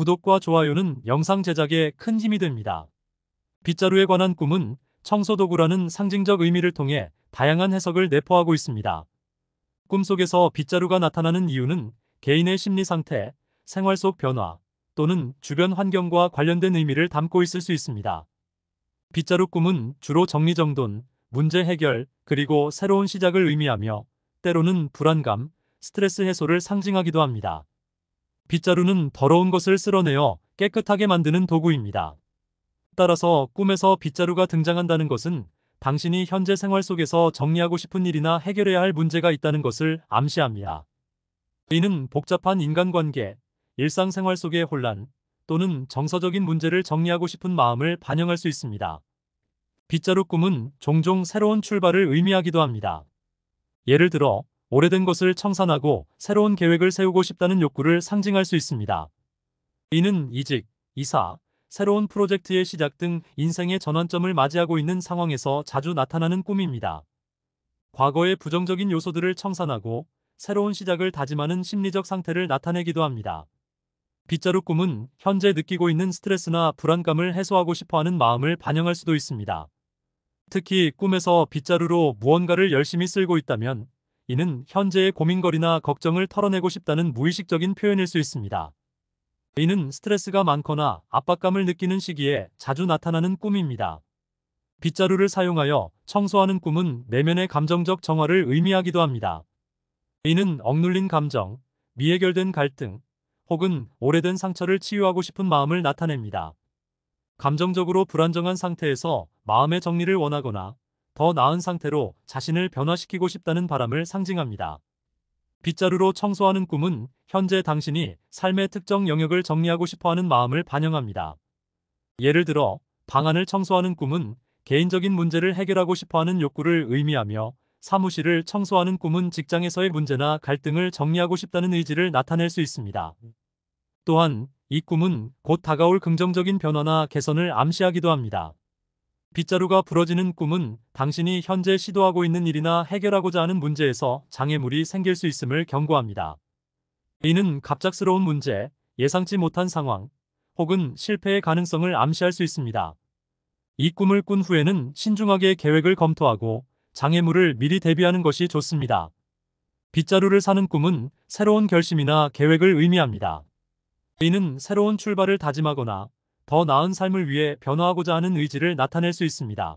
구독과 좋아요는 영상 제작에 큰 힘이 됩니다. 빗자루에 관한 꿈은 청소도구라는 상징적 의미를 통해 다양한 해석을 내포하고 있습니다. 꿈속에서 빗자루가 나타나는 이유는 개인의 심리 상태, 생활 속 변화 또는 주변 환경과 관련된 의미를 담고 있을 수 있습니다. 빗자루 꿈은 주로 정리정돈, 문제 해결, 그리고 새로운 시작을 의미하며 때로는 불안감, 스트레스 해소를 상징하기도 합니다. 빗자루는 더러운 것을 쓸어내어 깨끗하게 만드는 도구입니다. 따라서 꿈에서 빗자루가 등장한다는 것은 당신이 현재 생활 속에서 정리하고 싶은 일이나 해결해야 할 문제가 있다는 것을 암시합니다. 이는 복잡한 인간관계, 일상생활 속의 혼란 또는 정서적인 문제를 정리하고 싶은 마음을 반영할 수 있습니다. 빗자루 꿈은 종종 새로운 출발을 의미하기도 합니다. 예를 들어 오래된 것을 청산하고 새로운 계획을 세우고 싶다는 욕구를 상징할 수 있습니다. 이는 이직, 이사, 새로운 프로젝트의 시작 등 인생의 전환점을 맞이하고 있는 상황에서 자주 나타나는 꿈입니다. 과거의 부정적인 요소들을 청산하고 새로운 시작을 다짐하는 심리적 상태를 나타내기도 합니다. 빗자루 꿈은 현재 느끼고 있는 스트레스나 불안감을 해소하고 싶어하는 마음을 반영할 수도 있습니다. 특히 꿈에서 빗자루로 무언가를 열심히 쓸고 있다면 이는 현재의 고민거리나 걱정을 털어내고 싶다는 무의식적인 표현일 수 있습니다. 이는 스트레스가 많거나 압박감을 느끼는 시기에 자주 나타나는 꿈입니다. 빗자루를 사용하여 청소하는 꿈은 내면의 감정적 정화를 의미하기도 합니다. 이는 억눌린 감정, 미해결된 갈등, 혹은 오래된 상처를 치유하고 싶은 마음을 나타냅니다. 감정적으로 불안정한 상태에서 마음의 정리를 원하거나 더 나은 상태로 자신을 변화시키고 싶다는 바람을 상징합니다. 빗자루로 청소하는 꿈은 현재 당신이 삶의 특정 영역을 정리하고 싶어하는 마음을 반영합니다. 예를 들어 방안을 청소하는 꿈은 개인적인 문제를 해결하고 싶어하는 욕구를 의미하며 사무실을 청소하는 꿈은 직장에서의 문제나 갈등을 정리하고 싶다는 의지를 나타낼 수 있습니다. 또한 이 꿈은 곧 다가올 긍정적인 변화나 개선을 암시하기도 합니다. 빗자루가 부러지는 꿈은 당신이 현재 시도하고 있는 일이나 해결하고자 하는 문제에서 장애물이 생길 수 있음을 경고합니다. 이는 갑작스러운 문제, 예상치 못한 상황, 혹은 실패의 가능성을 암시할 수 있습니다. 이 꿈을 꾼 후에는 신중하게 계획을 검토하고 장애물을 미리 대비하는 것이 좋습니다. 빗자루를 사는 꿈은 새로운 결심이나 계획을 의미합니다. 이는 새로운 출발을 다짐하거나 더 나은 삶을 위해 변화하고자 하는 의지를 나타낼 수 있습니다.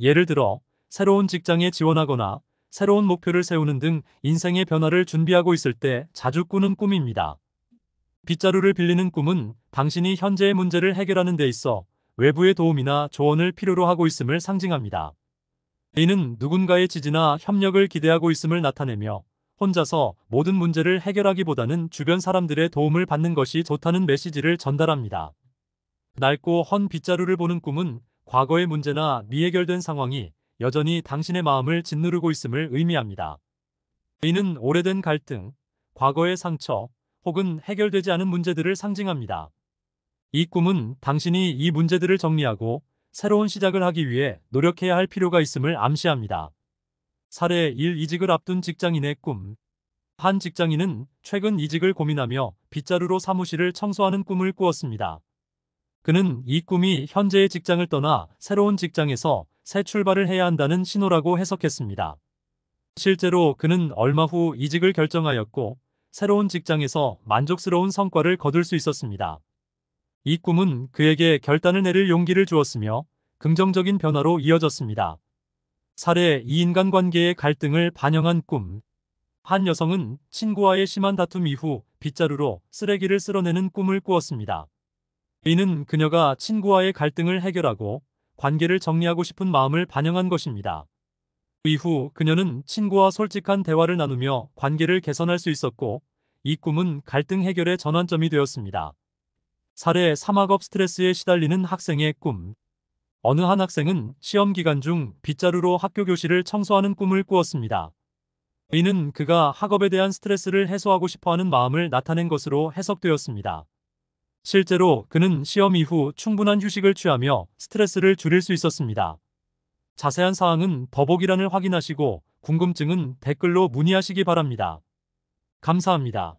예를 들어 새로운 직장에 지원하거나 새로운 목표를 세우는 등 인생의 변화를 준비하고 있을 때 자주 꾸는 꿈입니다. 빗자루를 빌리는 꿈은 당신이 현재의 문제를 해결하는 데 있어 외부의 도움이나 조언을 필요로 하고 있음을 상징합니다. 이는 누군가의 지지나 협력을 기대하고 있음을 나타내며 혼자서 모든 문제를 해결하기보다는 주변 사람들의 도움을 받는 것이 좋다는 메시지를 전달합니다. 낡고 헌 빗자루를 보는 꿈은 과거의 문제나 미해결된 상황이 여전히 당신의 마음을 짓누르고 있음을 의미합니다. 이는 오래된 갈등, 과거의 상처 혹은 해결되지 않은 문제들을 상징합니다. 이 꿈은 당신이 이 문제들을 정리하고 새로운 시작을 하기 위해 노력해야 할 필요가 있음을 암시합니다. 사례 1. 이직을 앞둔 직장인의 꿈 한 직장인은 최근 이직을 고민하며 빗자루로 사무실을 청소하는 꿈을 꾸었습니다. 그는 이 꿈이 현재의 직장을 떠나 새로운 직장에서 새 출발을 해야 한다는 신호라고 해석했습니다. 실제로 그는 얼마 후 이직을 결정하였고 새로운 직장에서 만족스러운 성과를 거둘 수 있었습니다. 이 꿈은 그에게 결단을 내릴 용기를 주었으며 긍정적인 변화로 이어졌습니다. 사례 이 인간관계의 갈등을 반영한 꿈. 한 여성은 친구와의 심한 다툼 이후 빗자루로 쓰레기를 쓸어내는 꿈을 꾸었습니다. 이는 그녀가 친구와의 갈등을 해결하고 관계를 정리하고 싶은 마음을 반영한 것입니다. 그 이후 그녀는 친구와 솔직한 대화를 나누며 관계를 개선할 수 있었고 이 꿈은 갈등 해결의 전환점이 되었습니다. 사례 사막업 스트레스에 시달리는 학생의 꿈 어느 한 학생은 시험 기간 중 빗자루로 학교 교실을 청소하는 꿈을 꾸었습니다. 이는 그가 학업에 대한 스트레스를 해소하고 싶어하는 마음을 나타낸 것으로 해석되었습니다. 실제로 그는 시험 이후 충분한 휴식을 취하며 스트레스를 줄일 수 있었습니다. 자세한 사항은 더보기란을 확인하시고 궁금증은 댓글로 문의하시기 바랍니다. 감사합니다.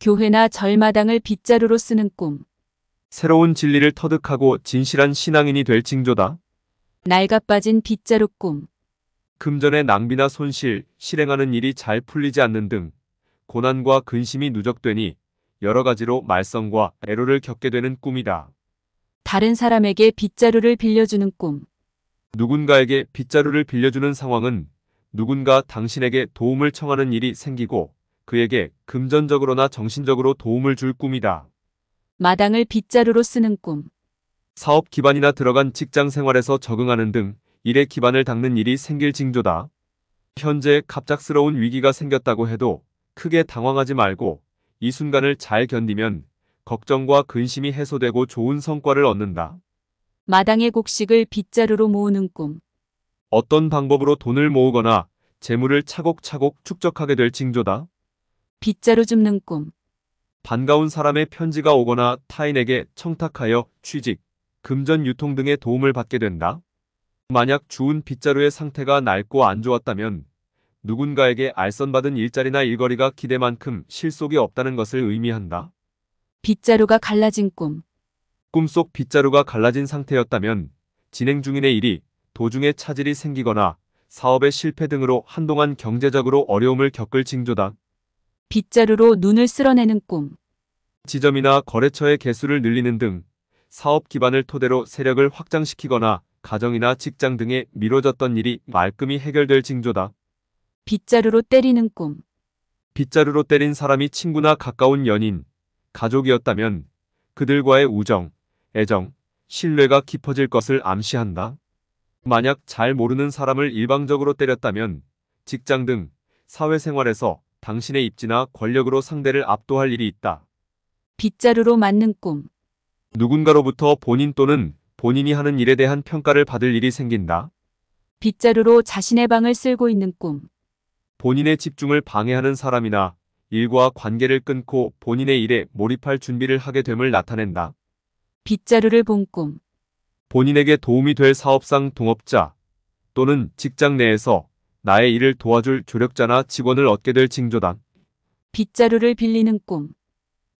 교회나 절마당을 빗자루로 쓰는 꿈. 새로운 진리를 터득하고 진실한 신앙인이 될 징조다. 날아빠진 빗자루 꿈. 금전의 낭비나 손실, 실행하는 일이 잘 풀리지 않는 등 고난과 근심이 누적되니 여러 가지로 말썽과 애로를 겪게 되는 꿈이다. 다른 사람에게 빗자루를 빌려주는 꿈. 누군가에게 빗자루를 빌려주는 상황은 누군가 당신에게 도움을 청하는 일이 생기고 그에게 금전적으로나 정신적으로 도움을 줄 꿈이다. 마당을 빗자루로 쓰는 꿈. 사업 기반이나 들어간 직장 생활에서 적응하는 등 일의 기반을 닦는 일이 생길 징조다. 현재 갑작스러운 위기가 생겼다고 해도 크게 당황하지 말고 이 순간을 잘 견디면 걱정과 근심이 해소되고 좋은 성과를 얻는다. 마당의 곡식을 빗자루로 모으는 꿈. 어떤 방법으로 돈을 모으거나 재물을 차곡차곡 축적하게 될 징조다. 빗자루 줍는 꿈. 반가운 사람의 편지가 오거나 타인에게 청탁하여 취직, 금전 유통 등의 도움을 받게 된다. 만약 주운 빗자루의 상태가 낡고 안 좋았다면 누군가에게 알선받은 일자리나 일거리가 기대만큼 실속이 없다는 것을 의미한다. 빗자루가 갈라진 꿈. 꿈 속 빗자루가 갈라진 상태였다면 진행 중인의 일이 도중에 차질이 생기거나 사업의 실패 등으로 한동안 경제적으로 어려움을 겪을 징조다. 빗자루로 눈을 쓸어내는 꿈. 지점이나 거래처의 개수를 늘리는 등 사업 기반을 토대로 세력을 확장시키거나 가정이나 직장 등에 미뤄졌던 일이 말끔히 해결될 징조다. 빗자루로 때리는 꿈. 빗자루로 때린 사람이 친구나 가까운 연인, 가족이었다면 그들과의 우정, 애정, 신뢰가 깊어질 것을 암시한다. 만약 잘 모르는 사람을 일방적으로 때렸다면 직장 등 사회생활에서 당신의 입지나 권력으로 상대를 압도할 일이 있다. 빗자루로 맞는 꿈. 누군가로부터 본인 또는 본인이 하는 일에 대한 평가를 받을 일이 생긴다. 빗자루로 자신의 방을 쓸고 있는 꿈. 본인의 집중을 방해하는 사람이나 일과 관계를 끊고 본인의 일에 몰입할 준비를 하게 됨을 나타낸다. 빗자루를 본 꿈. 본인에게 도움이 될 사업상 동업자 또는 직장 내에서 나의 일을 도와줄 조력자나 직원을 얻게 될 징조다. 빗자루를 빌리는 꿈.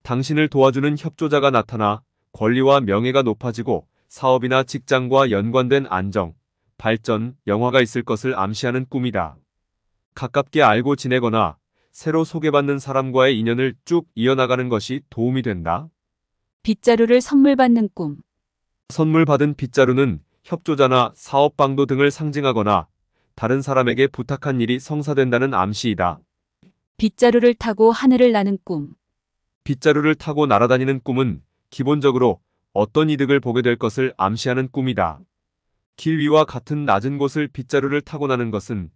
당신을 도와주는 협조자가 나타나 권리와 명예가 높아지고 사업이나 직장과 연관된 안정, 발전, 영화가 있을 것을 암시하는 꿈이다. 가깝게 알고 지내거나 새로 소개받는 사람과의 인연을 쭉 이어나가는 것이 도움이 된다. 빗자루를 선물 받는 꿈. 선물 받은 빗자루는 협조자나 사업방도 등을 상징하거나 다른 사람에게 부탁한 일이 성사된다는 암시이다. 빗자루를 타고 하늘을 나는 꿈. 빗자루를 타고 날아다니는 꿈은 기본적으로 어떤 이득을 보게 될 것을 암시하는 꿈이다. 길 위와 같은 낮은 곳을 빗자루를 타고 나는 것은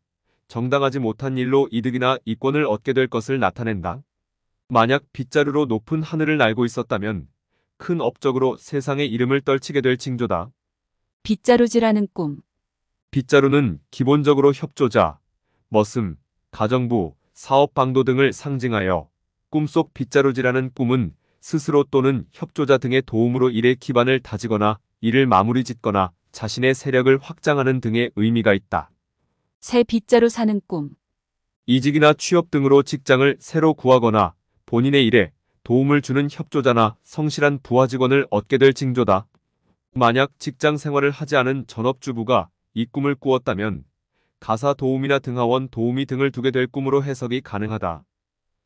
정당하지 못한 일로 이득이나 이권을 얻게 될 것을 나타낸다. 만약 빗자루로 높은 하늘을 날고 있었다면 큰 업적으로 세상의 이름을 떨치게 될 징조다. 빗자루질하는 꿈 빗자루는 기본적으로 협조자, 머슴, 가정부, 사업방도 등을 상징하여 꿈속 빗자루질하는 꿈은 스스로 또는 협조자 등의 도움으로 일의 기반을 다지거나 일을 마무리 짓거나 자신의 세력을 확장하는 등의 의미가 있다. 새빚자로 사는 꿈. 이직이나 취업 등으로 직장을 새로 구하거나 본인의 일에 도움을 주는 협조자나 성실한 부하 직원을 얻게 될 징조다. 만약 직장 생활을 하지 않은 전업주부가 이 꿈을 꾸었다면 가사 도우미나 등하원 도우미 등을 두게 될 꿈으로 해석이 가능하다.